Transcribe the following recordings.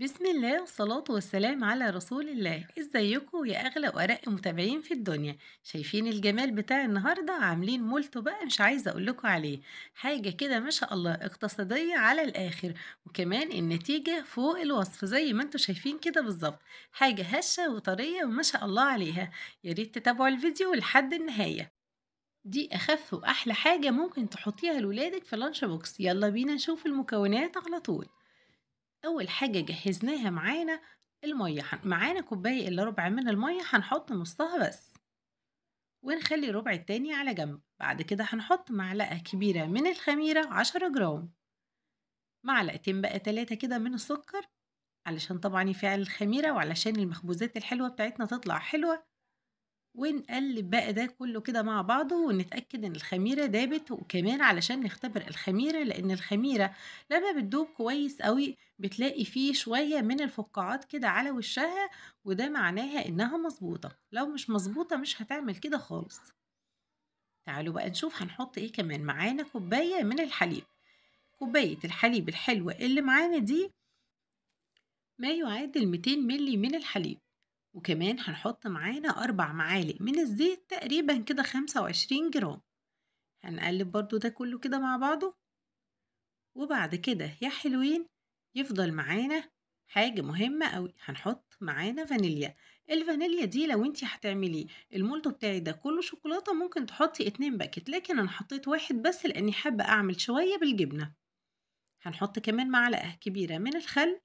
بسم الله والصلاة والسلام على رسول الله ازيكم يا اغلى وارق متابعين في الدنيا شايفين الجمال بتاع النهاردة عاملين مولتو بقى مش عايزة اقولكوا عليه حاجة كده ما شاء الله اقتصادية على الاخر وكمان النتيجة فوق الوصف زي ما انتوا شايفين كده بالظبط حاجة هشة وطرية وما شاء الله عليها ياريت تتابعوا الفيديو لحد النهاية دي اخف واحلى حاجة ممكن تحطيها لولادك في لانش بوكس يلا بينا نشوف المكونات على طول أول حاجة جهزناها معانا المية معانا كوباية إلا ربع من المية هنحط نصها بس ونخلي ربع التاني على جنب بعد كده هنحط معلقة كبيرة من الخميرة عشرة جرام معلقتين بقى تلاتة كده من السكر علشان طبعا يفعل الخميرة وعلشان المخبوزات الحلوة بتاعتنا تطلع حلوة ونقلب بقى ده كله كده مع بعضه ونتأكد إن الخميرة دابت وكمان علشان نختبر الخميرة لأن الخميرة لما بتدوب كويس قوي بتلاقي فيه شوية من الفقاعات كده على وشها وده معناها إنها مظبوطة لو مش مظبوطة مش هتعمل كده خالص تعالوا بقى نشوف هنحط إيه كمان معانا كوباية من الحليب كوباية الحليب الحلوة اللي معانا دي ما يعادل 200 ملي من الحليب وكمان هنحط معانا أربع معالق من الزيت تقريبا كده خمسة وعشرين جرام هنقلب برضو ده كله كده مع بعضه وبعد كده يا حلوين يفضل معانا حاجة مهمة أوي هنحط معانا فانيليا الفانيليا دي لو انتي هتعملي المولد بتاعي ده كله شوكولاتة ممكن تحطي اتنين باكت لكن انا حطيت واحد بس لاني حابة اعمل شوية بالجبنة هنحط كمان معلقة كبيرة من الخل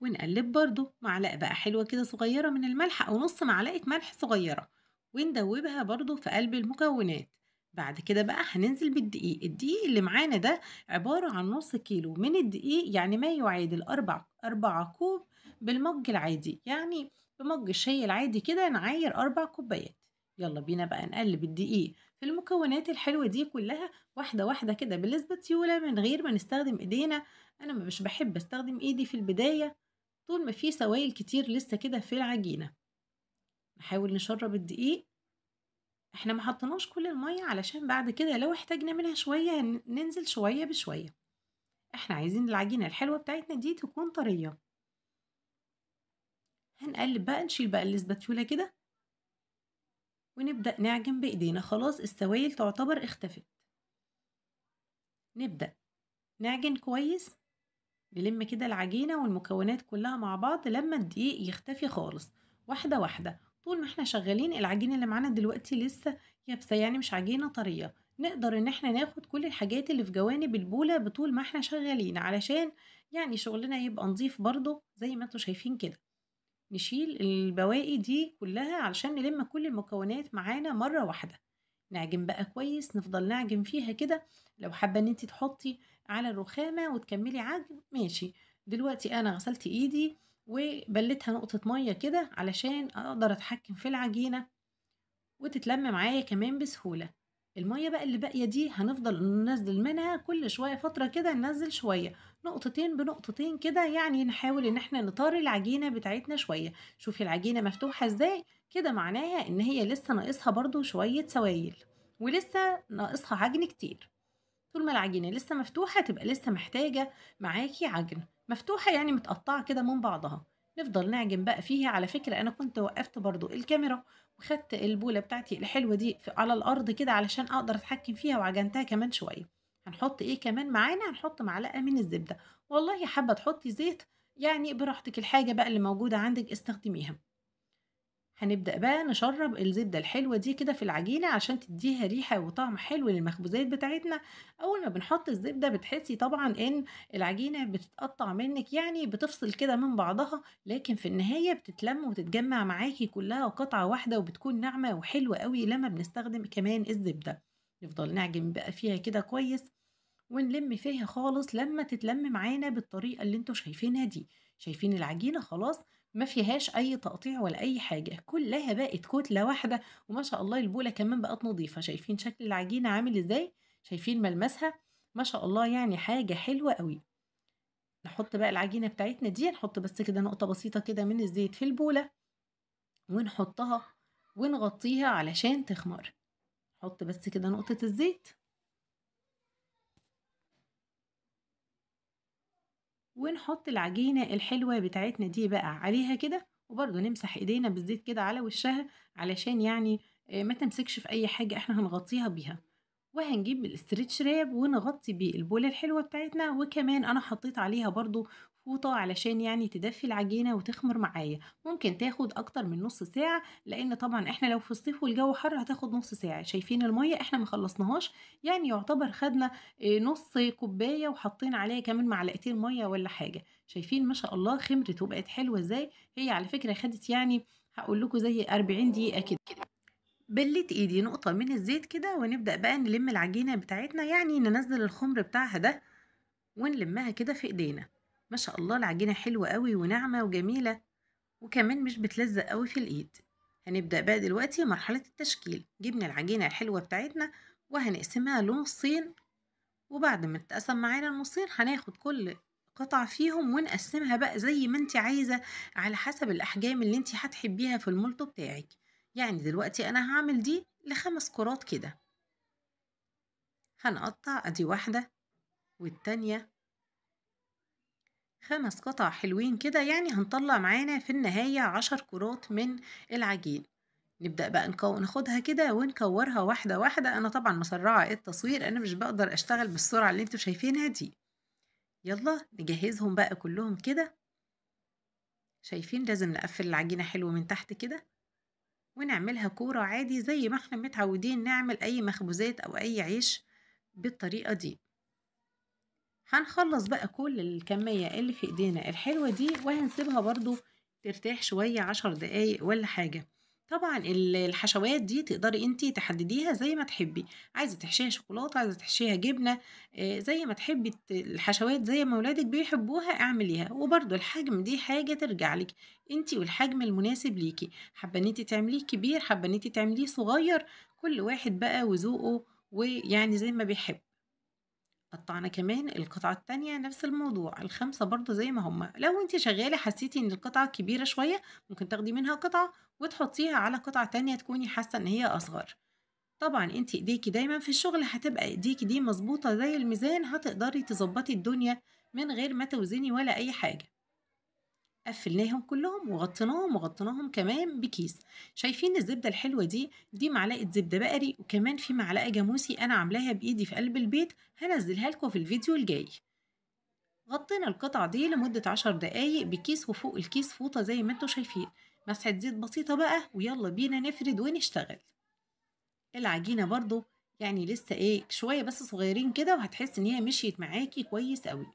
ونقلب برضو معلقة بقى حلوة كده صغيرة من الملح أو نص معلقة ملح صغيرة وندوبها برضو في قلب المكونات بعد كده بقى هننزل بالدقيق الدقيق اللي معانا ده عبارة عن نص كيلو من الدقيق يعني ما يعادل أربع أربعة كوب بالمج العادي يعني بمج الشاي العادي كده نعاير أربع كوبايات يلا بينا بقى نقلب الدقيق في المكونات الحلوة دي كلها واحدة واحدة كده بالنسبة سيولة من غير ما نستخدم إيدينا أنا مش بحب أستخدم إيدي في البداية طول ما في سوائل كتير لسه كده في العجينة نحاول نشرب الدقيق احنا ما حطناش كل المية علشان بعد كده لو احتاجنا منها شوية ننزل شوية بشوية احنا عايزين العجينة الحلوة بتاعتنا دي تكون طرية هنقلب بقى نشيل بقى الاسباتيولا كده ونبدأ نعجن بإيدينا خلاص السوائل تعتبر اختفت نبدأ نعجن كويس نلم كده العجينة والمكونات كلها مع بعض لما الدقيق يختفي خالص واحدة واحدة طول ما احنا شغالين العجينة اللي معانا دلوقتي لسه يابسة يعني مش عجينة طرية نقدر ان احنا ناخد كل الحاجات اللي في جوانب البولة بطول ما احنا شغالين علشان يعني شغلنا يبقى نظيف برضه زي ما انتوا شايفين كده نشيل البواقي دي كلها علشان نلم كل المكونات معانا مرة واحدة نعجن بقى كويس نفضل نعجن فيها كده لو حابة ان انت تحطي على الرخامة وتكملي عجن ماشي دلوقتي انا غسلت ايدي وبلتها نقطة مية كده علشان اقدر اتحكم في العجينة وتتلم معايا كمان بسهولة المية بقى اللي باقية دي هنفضل ننزل منها كل شوية فترة كده ننزل شوية نقطتين بنقطتين كده يعني نحاول ان احنا نطار العجينة بتاعتنا شوية شوفي العجينة مفتوحة ازاي كده معناها إن هي لسه ناقصها برضو شوية سوائل ولسه ناقصها عجن كتير طول ما العجينة لسه مفتوحة تبقى لسه محتاجة معاكي عجن مفتوحة يعني متقطعة كده من بعضها نفضل نعجن بقى فيها على فكرة أنا كنت وقفت برضو الكاميرا وخدت البولة بتاعتي الحلوة دي على الأرض كده علشان أقدر أتحكم فيها وعجنتها كمان شوية هنحط إيه كمان معانا هنحط معلقة من الزبدة والله حابة تحطي زيت يعني براحتك الحاجة بقى اللي موجودة عندك استخدميها هنبدأ بقى نشرب الزبدة الحلوة دي كده في العجينة عشان تديها ريحة وطعم حلو للمخبوزات بتاعتنا أول ما بنحط الزبدة بتحسي طبعا إن العجينة بتتقطع منك يعني بتفصل كده من بعضها لكن في النهاية بتتلم وتتجمع معاكي كلها قطعة واحدة وبتكون ناعمة وحلوة قوي لما بنستخدم كمان الزبدة نفضل نعجن بقى فيها كده كويس ونلم فيها خالص لما تتلم معانا بالطريقة اللي انتوا شايفينها دي شايفين العجينة خلاص ما فيهاش اي تقطيع ولا اي حاجه كلها بقت كتله واحده وما شاء الله البوله كمان بقت نظيفه شايفين شكل العجينه عامل ازاي شايفين ملمسها ما شاء الله يعني حاجه حلوه قوي نحط بقى العجينه بتاعتنا دي نحط بس كده نقطه بسيطه كده من الزيت في البوله ونحطها ونغطيها علشان تخمر نحط بس كده نقطه الزيت ونحط العجينة الحلوة بتاعتنا دي بقى عليها كده وبرضه نمسح ايدينا بالزيت كده على وشها علشان يعني آه، ما تمسكش في اي حاجة احنا هنغطيها بيها وهنجيب الاسترتش راب ونغطي بيه البولة الحلوة بتاعتنا وكمان انا حطيت عليها برضو فوطة علشان يعني تدفي العجينة وتخمر معايا ممكن تاخد أكتر من نص ساعة لأن طبعا احنا لو في الصيف والجو حر هتاخد نص ساعة شايفين المية احنا مخلصناهاش يعني يعتبر خدنا آه، نص كوباية وحطينا عليها كمان معلقتين مية ولا حاجة شايفين ما شاء الله خمرت وبقت حلوة ازاي هي على فكرة خدت يعني هقول لكم زي 40 دقيقة كده بليت ايدي نقطة من الزيت كده ونبدأ بقى نلم العجينة بتاعتنا يعني ننزل الخمر بتاعها ده ونلمها كده في ايدينا ما شاء الله العجينة حلوة قوي وناعمة وجميلة وكمان مش بتلزق قوي في الإيد هنبدأ بقى دلوقتي مرحلة التشكيل جبنا العجينة الحلوة بتاعتنا وهنقسمها لنصين وبعد ما تتقسم معانا النصين هناخد كل قطع فيهم ونقسمها بقى زي ما انت عايزة على حسب الأحجام اللي انت هتحبيها في المولتو بتاعك يعني دلوقتي أنا هعمل دي لخمس كرات كده هنقطع أدي واحدة والتانية خمس قطع حلوين كده يعني هنطلع معانا في النهاية عشر كرات من العجين نبدأ بقى نكو... ناخدها كده ونكورها واحدة واحدة أنا طبعا مسرعة التصوير أنا مش بقدر أشتغل بالسرعة اللي انتوا شايفينها دي يلا نجهزهم بقى كلهم كده شايفين لازم نقفل العجينة حلو من تحت كده ونعملها كورة عادي زي ما احنا متعودين نعمل أي مخبوزات أو أي عيش بالطريقة دي هنخلص بقى كل الكمية اللي في ايدينا الحلوة دي وهنسيبها برضو ترتاح شوية عشر دقايق ولا حاجة طبعا الحشوات دي تقدري انتي تحدديها زي ما تحبي عايزه تحشيها شوكولاته عايزه تحشيها جبنه آه، زي ما تحبي الحشوات زي ما ولادك بيحبوها اعمليها وبرضو الحجم دي حاجه ترجع لك انتي والحجم المناسب ليكي حابه ان انتي تعمليه كبير حابه ان انتي تعمليه صغير كل واحد بقى وذوقه ويعني زي ما بيحب قطعنا كمان القطعة التانية نفس الموضوع الخمسة برضو زي ما هما لو انت شغالة حسيتي ان القطعة كبيرة شوية ممكن تاخدي منها قطعة وتحطيها على قطعة تانية تكوني حاسة ان هي اصغر طبعا انت ايديكي دايما في الشغل هتبقى ايديكي دي مظبوطة زي الميزان هتقدري تظبطي الدنيا من غير ما توزني ولا اي حاجة قفلناهم كلهم وغطيناهم وغطيناهم كمان بكيس شايفين الزبده الحلوه دي دي معلقه زبده بقري وكمان في معلقه جاموسي انا عاملاها بايدي في قلب البيت هنزلها لكم في الفيديو الجاي غطينا القطعه دي لمده عشر دقايق بكيس وفوق الكيس فوطه زي ما انتم شايفين مسحه زيت بسيطه بقى ويلا بينا نفرد ونشتغل العجينه برضو يعني لسه ايه شويه بس صغيرين كده وهتحس ان هي مشيت معاكي كويس قوي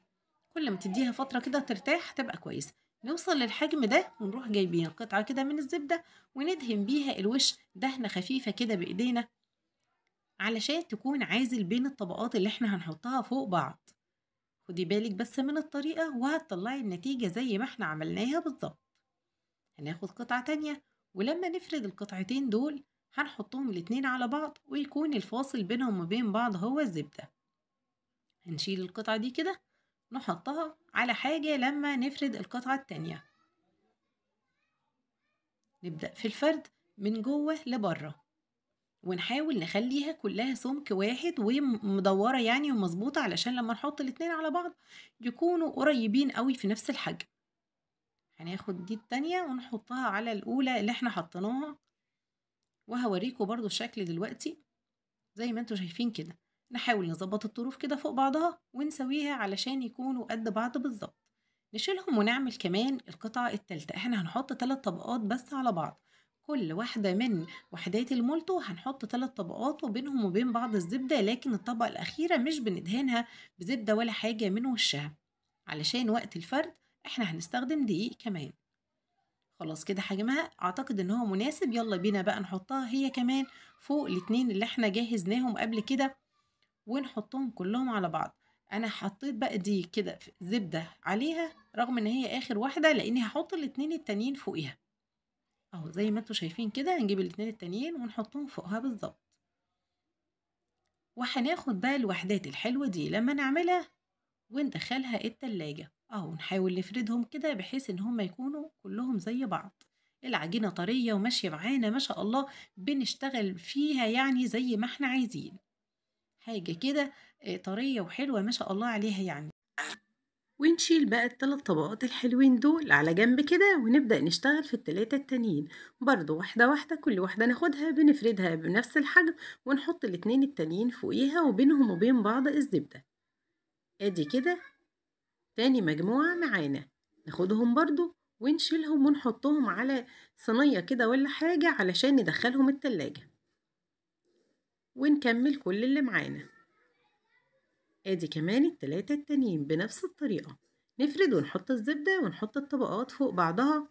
كل ما تديها فتره كده ترتاح هتبقى كويسه نوصل للحجم ده ونروح جايبين قطعة كده من الزبدة وندهن بيها الوش دهنة خفيفة كده بإيدينا علشان تكون عازل بين الطبقات اللي احنا هنحطها فوق بعض خدي بالك بس من الطريقة وهتطلعي النتيجة زي ما احنا عملناها بالظبط هناخد قطعة تانية ولما نفرد القطعتين دول هنحطهم الاتنين على بعض ويكون الفاصل بينهم وبين بعض هو الزبدة هنشيل القطعة دي كده نحطها على حاجة لما نفرد القطعة التانية نبدأ في الفرد من جوه لبره ونحاول نخليها كلها سمك واحد ومدورة يعني ومظبوطة علشان لما نحط الاتنين على بعض يكونوا قريبين قوي في نفس الحجم هناخد دي التانية ونحطها على الأولى اللي احنا حطيناها وهوريكم برضو الشكل دلوقتي زي ما انتوا شايفين كده نحاول نظبط الطروف كده فوق بعضها ونسويها علشان يكونوا قد بعض بالظبط نشيلهم ونعمل كمان القطعة التالتة احنا هنحط تلات طبقات بس على بعض كل واحدة من وحدات المولتو هنحط تلات طبقات وبينهم وبين بعض الزبدة لكن الطبقة الأخيرة مش بندهنها بزبدة ولا حاجة من وشها علشان وقت الفرد احنا هنستخدم دقيق كمان خلاص كده حجمها اعتقد ان هو مناسب يلا بينا بقى نحطها هي كمان فوق الاتنين اللي احنا جهزناهم قبل كده ونحطهم كلهم على بعض انا حطيت بقى دي كده زبده عليها رغم ان هي اخر واحده لاني هحط الاتنين التانيين فوقها اهو زي ما انتوا شايفين كده هنجيب الاتنين التانيين ونحطهم فوقها بالظبط وهناخد بقى الوحدات الحلوه دي لما نعملها وندخلها التلاجة اهو نحاول نفردهم كده بحيث ان هما يكونوا كلهم زي بعض العجينه طريه وماشيه معانا ما شاء الله بنشتغل فيها يعني زي ما احنا عايزين حاجة كده آه، طرية وحلوة ما شاء الله عليها يعني ونشيل بقى التلات طبقات الحلوين دول على جنب كده ونبدأ نشتغل في التلاتة التانيين برضو واحدة واحدة كل واحدة ناخدها بنفردها بنفس الحجم ونحط الاتنين التانيين فوقيها وبينهم وبين بعض الزبدة ادي كده تاني مجموعة معانا ناخدهم برضو ونشيلهم ونحطهم على صينية كده ولا حاجة علشان ندخلهم التلاجة ونكمل كل اللي معانا ادي كمان التلاتة التانيين بنفس الطريقة نفرد ونحط الزبدة ونحط الطبقات فوق بعضها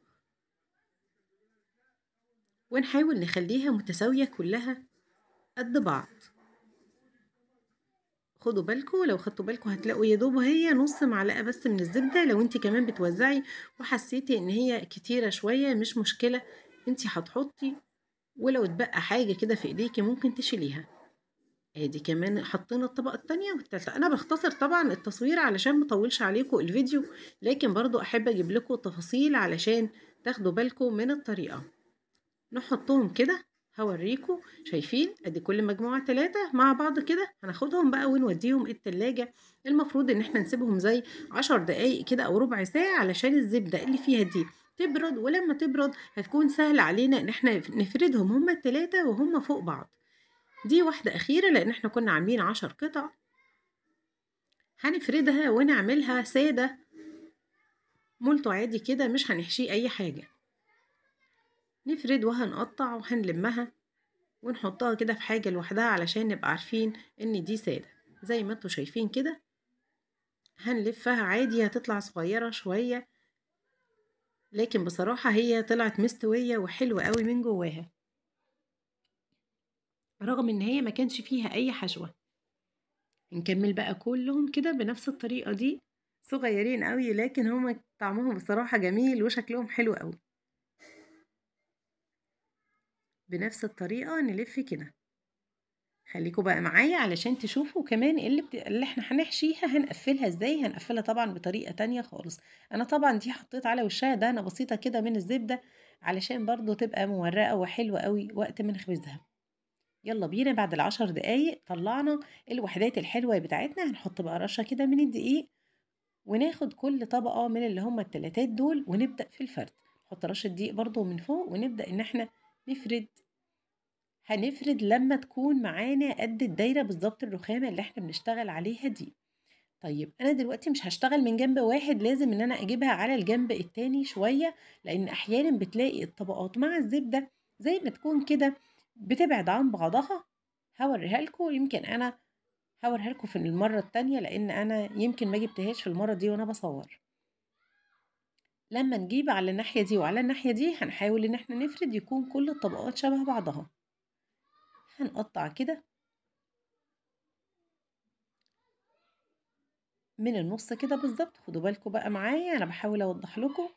ونحاول نخليها متساوية كلها قد بعض خدوا بالكم لو خدتوا بالكم هتلاقوا يا دوب هي نص معلقه بس من الزبده لو انت كمان بتوزعي وحسيتي ان هي كتيره شويه مش مشكله انت هتحطي ولو اتبقى حاجة كده في ايديكي ممكن تشيليها ادي كمان حطينا الطبقة التانية والتالتة انا بختصر طبعا التصوير علشان مطولش عليكم الفيديو لكن برضو احب اجيب لكم تفاصيل علشان تاخدوا بالكم من الطريقة نحطهم كده هوريكم شايفين ادي كل مجموعة تلاتة مع بعض كده هناخدهم بقى ونوديهم التلاجة المفروض ان احنا نسيبهم زي عشر دقايق كده او ربع ساعة علشان الزبدة اللي فيها دي تبرد ولما تبرد هتكون سهل علينا ان احنا نفردهم هما التلاتة وهما فوق بعض دي واحدة أخيرة لأن احنا كنا عاملين عشر قطع هنفردها ونعملها سادة مولتو عادي كده مش هنحشيه أي حاجة نفرد وهنقطع وهنلمها ونحطها كده في حاجة لوحدها علشان نبقى عارفين ان دي سادة زي ما انتوا شايفين كده هنلفها عادي هتطلع صغيرة شوية لكن بصراحة هي طلعت مستوية وحلوة قوي من جواها رغم ان هي ما كانش فيها اي حشوة نكمل بقى كلهم كده بنفس الطريقة دي صغيرين قوي لكن هما طعمهم بصراحة جميل وشكلهم حلو قوي بنفس الطريقة نلف كده خليكوا بقى معايا علشان تشوفوا كمان إيه اللي, بت... اللي احنا هنحشيها هنقفلها ازاي هنقفلها طبعا بطريقة تانية خالص انا طبعا دي حطيت على وشها دهنة بسيطة كده من الزبدة علشان برضو تبقى مورقة وحلوة قوي وقت ما نخبزها يلا بينا بعد العشر دقايق طلعنا الوحدات الحلوة بتاعتنا هنحط بقى رشة كده من الدقيق وناخد كل طبقة من اللي هما التلاتات دول ونبدأ في الفرد نحط رشة دقيق برضو من فوق ونبدأ ان احنا نفرد هنفرد لما تكون معانا قد الدايرة بالظبط الرخامة اللي احنا بنشتغل عليها دي طيب انا دلوقتي مش هشتغل من جنب واحد لازم ان انا اجيبها على الجنب التاني شوية لان احيانا بتلاقي الطبقات مع الزبدة زي ما تكون كده بتبعد عن بعضها هوريها لكم يمكن انا هوريها لكم في المرة التانية لان انا يمكن ما جبتهاش في المرة دي وانا بصور لما نجيب على الناحية دي وعلى الناحية دي هنحاول ان احنا نفرد يكون كل الطبقات شبه بعضها هنقطع كده من النص كده بالظبط خدوا بالكم بقى معايا انا بحاول اوضح لكم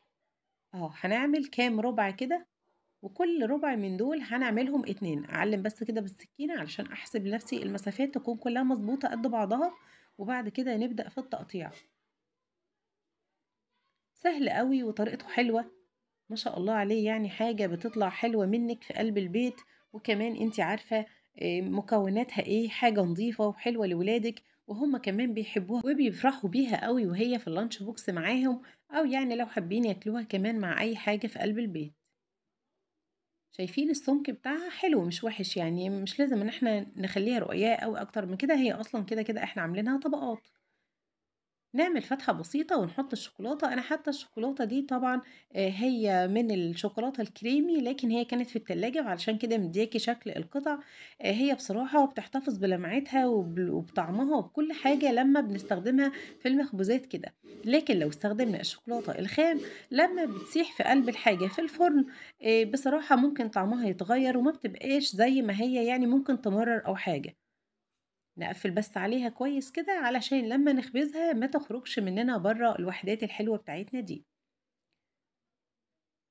اهو هنعمل كام ربع كده وكل ربع من دول هنعملهم اتنين اعلم بس كده بالسكينه علشان احسب لنفسي المسافات تكون كلها مظبوطه قد بعضها وبعد كده نبدا في التقطيع سهل قوي وطريقته حلوه ما شاء الله عليه يعني حاجه بتطلع حلوه منك في قلب البيت وكمان انت عارفة مكوناتها ايه حاجة نظيفة وحلوة لولادك وهم كمان بيحبوها وبيفرحوا بيها قوي وهي في اللانش بوكس معاهم او يعني لو حابين ياكلوها كمان مع اي حاجة في قلب البيت شايفين السمك بتاعها حلو مش وحش يعني مش لازم ان احنا نخليها رؤية او اكتر من كده هي اصلا كده كده احنا عاملينها طبقات نعمل فتحة بسيطة ونحط الشوكولاتة أنا حتى الشوكولاتة دي طبعا آه، هي من الشوكولاتة الكريمي لكن هي كانت في التلاجة علشان كده مدياكي شكل القطع آه، هي بصراحة بتحتفظ بلمعتها وبطعمها وبكل حاجة لما بنستخدمها في المخبوزات كده لكن لو استخدمنا الشوكولاتة الخام لما بتسيح في قلب الحاجة في الفرن آه، بصراحة ممكن طعمها يتغير وما بتبقاش زي ما هي يعني ممكن تمرر أو حاجة نقفل بس عليها كويس كده علشان لما نخبزها ما تخرجش مننا بره الوحدات الحلوة بتاعتنا دي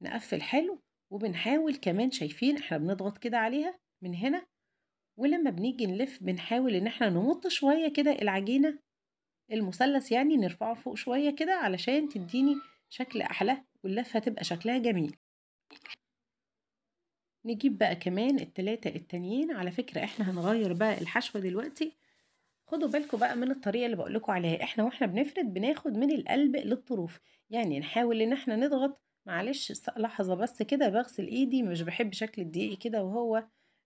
نقفل حلو وبنحاول كمان شايفين احنا بنضغط كده عليها من هنا ولما بنيجي نلف بنحاول ان احنا نمط شوية كده العجينة المثلث يعني نرفعه فوق شوية كده علشان تديني شكل أحلى واللفة تبقى شكلها جميل نجيب بقى كمان التلاتة التانيين على فكرة احنا هنغير بقى الحشوة دلوقتي خدوا بالكم بقى من الطريقة اللي بقولكوا عليها احنا واحنا بنفرد بناخد من القلب للطروف يعني نحاول ان احنا نضغط معلش لحظة بس كده بغسل ايدي مش بحب شكل الدقيق كده وهو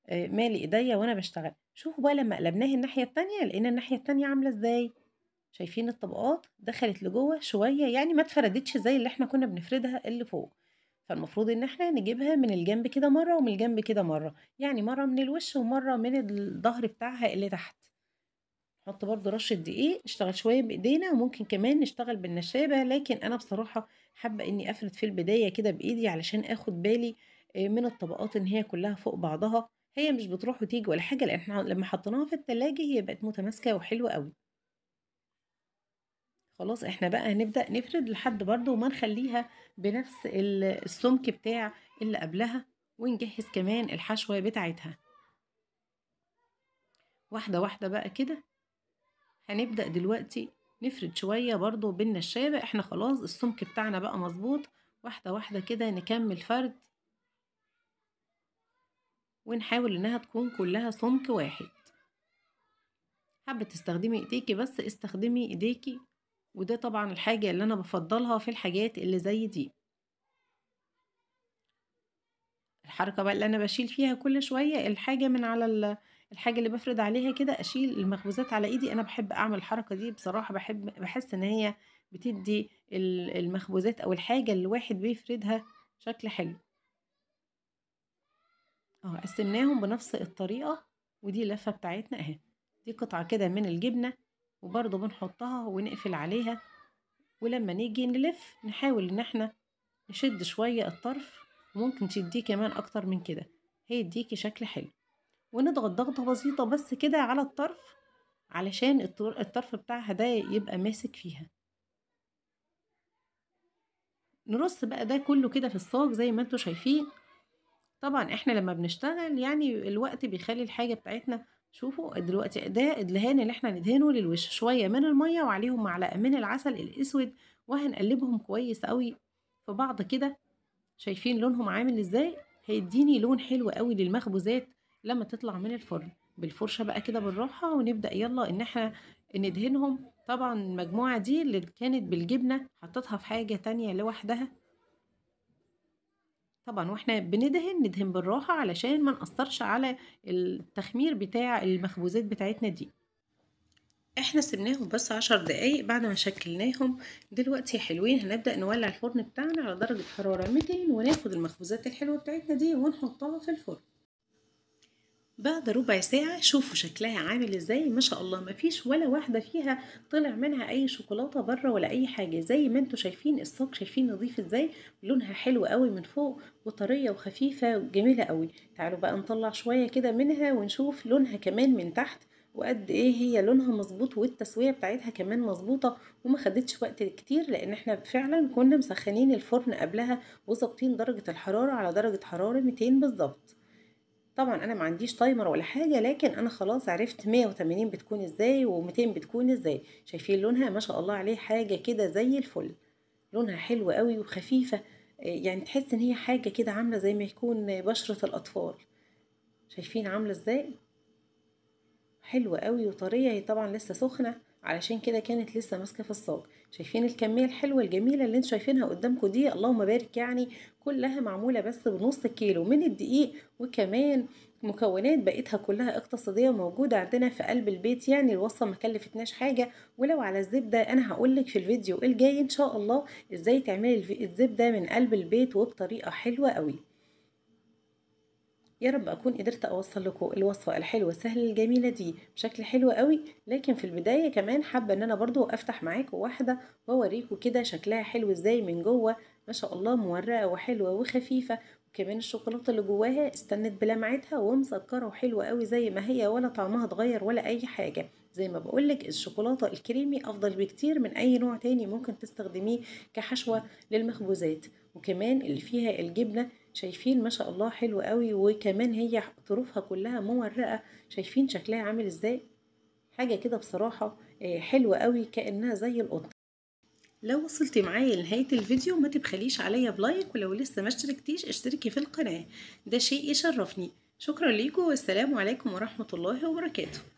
آه، مالي ايديا وانا بشتغل شوفوا بقى لما قلبناه الناحية التانية لقينا الناحية التانية عاملة ازاي شايفين الطبقات دخلت لجوه شوية يعني ما اتفردتش زي اللي احنا كنا بنفردها اللي فوق فالمفروض ان احنا نجيبها من الجنب كده مرة ومن الجنب كده مرة يعني مرة من الوش ومرة من الظهر بتاعها اللي تحت نحط برضو رشة دقيق نشتغل شوية بايدينا وممكن كمان نشتغل بالنشابة لكن انا بصراحة حابة اني افرد في البداية كده بايدي علشان اخد بالي آه، من الطبقات ان هي كلها فوق بعضها هي مش بتروح وتيجي ولا حاجة لان احنا لما حطيناها في التلاجة هي بقت متماسكة وحلوة قوي خلاص احنا بقى هنبدأ نفرد لحد برده وما نخليها بنفس السمك بتاع اللي قبلها ونجهز كمان الحشوة بتاعتها واحدة واحدة بقى كده هنبدأ دلوقتي نفرد شوية برده بالنشابة احنا خلاص السمك بتاعنا بقى مظبوط واحدة واحدة كده نكمل فرد ونحاول انها تكون كلها سمك واحد حابة تستخدمي ايديكي بس استخدمي ايديكي وده طبعا الحاجة اللي أنا بفضلها في الحاجات اللي زي دي الحركة بقى اللي أنا بشيل فيها كل شوية الحاجة من على الحاجة اللي بفرد عليها كده أشيل المخبوزات على إيدي أنا بحب أعمل الحركة دي بصراحة بحب بحس إن هي بتدي المخبوزات أو الحاجة اللي الواحد بيفردها شكل حلو أهو قسمناهم بنفس الطريقة ودي اللفة بتاعتنا أهي دي قطعة كده من الجبنة وبرضو بنحطها ونقفل عليها ولما نيجي نلف نحاول ان احنا نشد شوية الطرف ممكن تديه كمان اكتر من كده هيديكي شكل حلو ونضغط ضغطة بسيطة بس كده على الطرف علشان الطرف بتاعها ده يبقى ماسك فيها نرص بقى ده كله كده في الصاج زي ما انتوا شايفين طبعا احنا لما بنشتغل يعني الوقت بيخلي الحاجة بتاعتنا شوفوا امم. دلوقتي ده الدهان اللي احنا ندهنه للوش شوية من المية وعليهم معلقة من العسل الأسود وهنقلبهم كويس قوي في بعض كده شايفين لونهم عامل ازاي هيديني لون حلو قوي للمخبوزات لما تطلع من الفرن بالفرشة بقى كده بالراحة ونبدأ يلا ان احنا ندهنهم طبعا المجموعة دي اللي كانت بالجبنة حطيتها في حاجة تانية لوحدها طبعا واحنا بندهن ندهن بالراحة علشان ما نأثرش على التخمير بتاع المخبوزات بتاعتنا دي احنا سبناهم بس عشر دقايق بعد ما شكلناهم دلوقتي حلوين هنبدأ نولع الفرن بتاعنا على درجة حرارة 200 وناخد المخبوزات الحلوة بتاعتنا دي ونحطها في الفرن بعد ربع ساعة شوفوا شكلها عامل ازاي ما شاء الله مفيش ولا واحدة فيها طلع منها اي شوكولاتة بره ولا اي حاجة زي ما انتوا شايفين الصاج شايفين نظيف ازاي لونها حلو قوي من فوق وطرية وخفيفة وجميلة قوي تعالوا بقى نطلع شوية كده منها ونشوف لونها كمان من تحت وقد ايه هي لونها مظبوط والتسويه بتاعتها كمان مظبوطه وما خدتش وقت كتير لان احنا فعلا كنا مسخنين الفرن قبلها وظبطين درجه الحراره على درجه حراره 200 بالظبط طبعا انا ما عنديش تايمر ولا حاجه لكن انا خلاص عرفت 180 بتكون ازاي و200 بتكون ازاي شايفين لونها ما شاء الله عليه حاجه كده زي الفل لونها حلو قوي وخفيفه آه، يعني تحس ان هي حاجه كده عامله زي ما يكون بشره الاطفال شايفين عامله ازاي حلوه قوي وطريه هي طبعا لسه سخنه علشان كده كانت لسه ماسكه في الصاج شايفين الكميه الحلوه الجميله اللي انتوا شايفينها قدامكم دي اللهم بارك يعني كلها معموله بس بنص كيلو من الدقيق وكمان مكونات بقيتها كلها اقتصاديه موجوده عندنا في قلب البيت يعني الوصفه ما كلفتناش حاجه ولو على الزبده انا هقول لك في الفيديو الجاي ان شاء الله ازاي تعملي الزبده من قلب البيت وبطريقه حلوه قوي يا رب اكون قدرت اوصل لكم الوصفه الحلوه السهله الجميله دي بشكل حلو قوي لكن في البدايه كمان حابه ان انا برضو افتح معاكم واحده واوريكم كده شكلها حلو ازاي من جوه ما شاء الله مورقه وحلوه وخفيفه وكمان الشوكولاته اللي جواها استنت بلمعتها ومسكره وحلوه قوي زي ما هي ولا طعمها اتغير ولا اي حاجه زي ما بقولك الشوكولاته الكريمي افضل بكتير من اي نوع تاني ممكن تستخدميه كحشوه للمخبوزات وكمان اللي فيها الجبنه شايفين ما شاء الله حلو قوي وكمان هي طروفها كلها مورقه شايفين شكلها عامل ازاي حاجه كده بصراحه آه، حلوه قوي كانها زي القطه لو وصلتي معايا لنهاية الفيديو ما تبخليش عليا بلايك ولو لسه ما اشتركتيش اشتركي في القناة ده شيء يشرفني شكرا ليكم والسلام عليكم ورحمة الله وبركاته